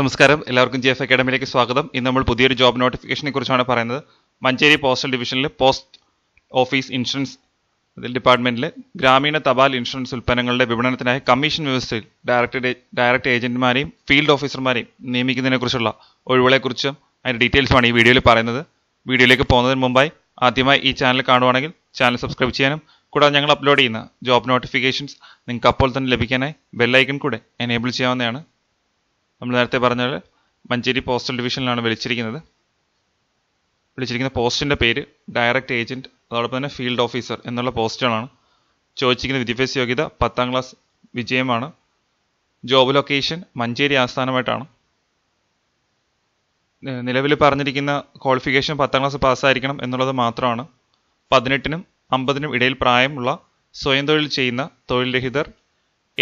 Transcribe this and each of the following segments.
നമസ്കാരം എല്ലാവർക്കും G F അക്കാഡമിയിലേക്ക് സ്വാഗതം ഇന്ന് നമ്മൾ പുതിയൊരു ജോബ് നോട്ടിഫിക്കേഷനെ കുറിച്ചാണ് പറയുന്നത് മഞ്ചേരി പോസ്റ്റൽ ഡിവിഷനിൽ പോസ്റ്റ് ഓഫീസ് ഇൻഷുറൻസ് ഡിപ്പാർട്ട്മെന്റിലെ ഗ്രാമീണ തപാൽ ഇൻഷുറൻസ് ഉൽപ്പന്നങ്ങളുടെ വിപണനത്തിനായി കമ്മീഷൻ വ്യവസ്ഥയിൽ ഡയറക്ടർ ഡയറക്ട് ഏജന്റുമാരെയും ഫീൽഡ് ഓഫീസർമാരെയും നിയമിക്കുന്നതിനെക്കുറിച്ചുള്ള ഒഴിവുകളെക്കുറിച്ചും അതിന്റെ ഡീറ്റെയിൽസുമാണ് ഈ വീഡിയോയിൽ പറയുന്നത് വീഡിയോയിലേക്ക് പോകുന്നതിന് മുമ്പായി ആദ്യമായി ഈ ചാനൽ കാണുവാണെങ്കിൽ ചാനൽ സബ്സ്ക്രൈബ് ചെയ്യാനും കൂടാതെ ഞങ്ങൾ അപ്ലോഡ് ചെയ്യുന്ന ജോബ് നോട്ടിഫിക്കേഷൻസ് നിങ്ങൾക്ക് അപ്പോൾ തന്നെ ലഭിക്കാനായി ബെല്ലൈക്കൺ കൂടെ എനേബിൾ ചെയ്യാവുന്നതാണ് നമ്മൾ നേരത്തെ പറഞ്ഞാൽ മഞ്ചേരി പോസ്റ്റൽ ഡിവിഷനിലാണ് വിളിച്ചിരിക്കുന്നത് വിളിച്ചിരിക്കുന്ന പോസ്റ്റിൻ്റെ പേര് ഡയറക്റ്റ് ഏജൻറ്റ് അതോടൊപ്പം തന്നെ ഫീൽഡ് ഓഫീസർ എന്നുള്ള പോസ്റ്റുകളാണ് ചോദിച്ചിരിക്കുന്ന വിദ്യാഭ്യാസ യോഗ്യത പത്താം ക്ലാസ് വിജയമാണ് ജോബ് ലൊക്കേഷൻ മഞ്ചേരി ആസ്ഥാനമായിട്ടാണ് നിലവിൽ പറഞ്ഞിരിക്കുന്ന ക്വാളിഫിക്കേഷൻ പത്താം ക്ലാസ് പാസ്സായിരിക്കണം എന്നുള്ളത് മാത്രമാണ് പതിനെട്ടിനും അമ്പതിനും ഇടയിൽ പ്രായമുള്ള സ്വയം തൊഴിൽ ചെയ്യുന്ന തൊഴിൽ രഹിതർ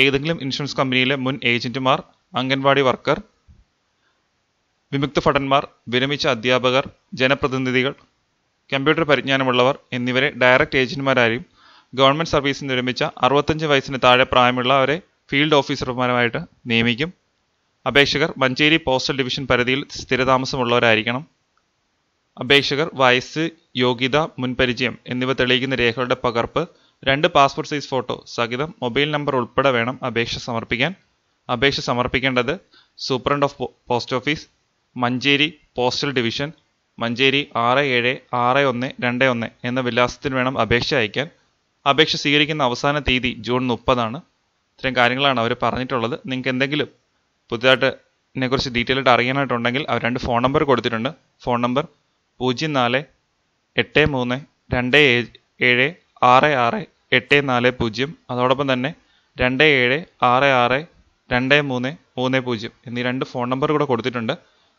ഏതെങ്കിലും ഇൻഷുറൻസ് കമ്പനിയിലെ മുൻ ഏജൻറ്റുമാർ അംഗൻവാടി വർക്കർ വിമുക്ത ഭടന്മാർ വിരമിച്ച അധ്യാപകർ ജനപ്രതിനിധികൾ കമ്പ്യൂട്ടർ പരിജ്ഞാനമുള്ളവർ എന്നിവരെ ഡയറക്റ്റ് ഏജന്റുമാരായും ഗവൺമെന്റ് സർവീസിൽ നിന്ന് വിരമിച്ച അറുപത്തഞ്ച് വയസ്സിന് താഴെ പ്രായമുള്ളവരെ ഫീൽഡ് ഓഫീസർമാരുമായിട്ട് നിയമിക്കും അപേക്ഷകർ മഞ്ചേരി പോസ്റ്റൽ ഡിവിഷൻ പരിധിയിൽ സ്ഥിരതാമസമുള്ളവരായിരിക്കണം അപേക്ഷകർ വയസ്സ് യോഗ്യത മുൻപരിചയം എന്നിവ തെളിയിക്കുന്ന രേഖകളുടെ പകർപ്പ് രണ്ട് പാസ്പോർട്ട് സൈസ് ഫോട്ടോ സഹിതം മൊബൈൽ നമ്പർ ഉൾപ്പെടെ വേണം അപേക്ഷ സമർപ്പിക്കാൻ അപേക്ഷ സമർപ്പിക്കേണ്ടത് superintendent of post office Manjeri postal division Manjeri ആറ് ഏഴ് ആറ് ഒന്ന് രണ്ട് ഒന്ന് എന്ന വിലാസത്തിന് വേണം അപേക്ഷ അയക്കാൻ അപേക്ഷ സ്വീകരിക്കുന്ന അവസാന തീയതി ജൂൺ മുപ്പതാണ് ഇത്തരം കാര്യങ്ങളാണ് അവർ പറഞ്ഞിട്ടുള്ളത് നിങ്ങൾക്ക് എന്തെങ്കിലും പുതിയതായിട്ട് ഇതിനെക്കുറിച്ച് ഡീറ്റെയിൽ ആയിട്ട് അറിയാനായിട്ടുണ്ടെങ്കിൽ അവർ രണ്ട് ഫോൺ നമ്പർ കൊടുത്തിട്ടുണ്ട് ഫോൺ നമ്പർ പൂജ്യം നാല് എട്ട് മൂന്ന് രണ്ട് ഏഴ് ആറ് ആറ് എട്ട് നാല് പൂജ്യം അതോടൊപ്പം തന്നെ രണ്ട് ഏഴ് ആറ് ആറ് രണ്ട് മൂന്ന് മൂന്ന് പൂജ്യം എന്നീ രണ്ട് ഫോൺ നമ്പർ കൂടെ കൊടുത്തിട്ടുണ്ട്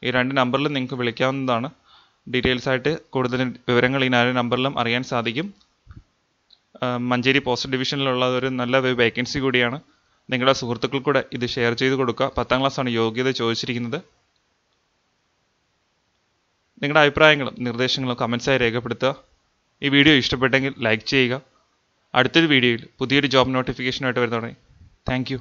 ഈ രണ്ട് നമ്പറിലും നിങ്ങൾക്ക് വിളിക്കാവുന്നതാണ് ഡീറ്റെയിൽസ് ആയിട്ട് കൂടുതൽ വിവരങ്ങൾ ഈ നാല് നമ്പറിലും അറിയാൻ സാധിക്കും മഞ്ചേരി പോസ്റ്റ് ഡിവിഷനിലുള്ള ഒരു നല്ല വേക്കൻസി കൂടിയാണ് നിങ്ങളുടെ സുഹൃത്തുക്കൾ കൂടെ ഇത് ഷെയർ ചെയ്ത് കൊടുക്കുക പത്താം ക്ലാസ്സാണ് യോഗ്യത ചോദിച്ചിരിക്കുന്നത് നിങ്ങളുടെ അഭിപ്രായങ്ങളും നിർദ്ദേശങ്ങളും കമൻസായി രേഖപ്പെടുത്തുക ഈ വീഡിയോ ഇഷ്ടപ്പെട്ടെങ്കിൽ ലൈക്ക് ചെയ്യുക അടുത്തൊരു വീഡിയോയിൽ പുതിയൊരു ജോബ് നോട്ടിഫിക്കേഷനായിട്ട് വരുന്നതാണ് താങ്ക്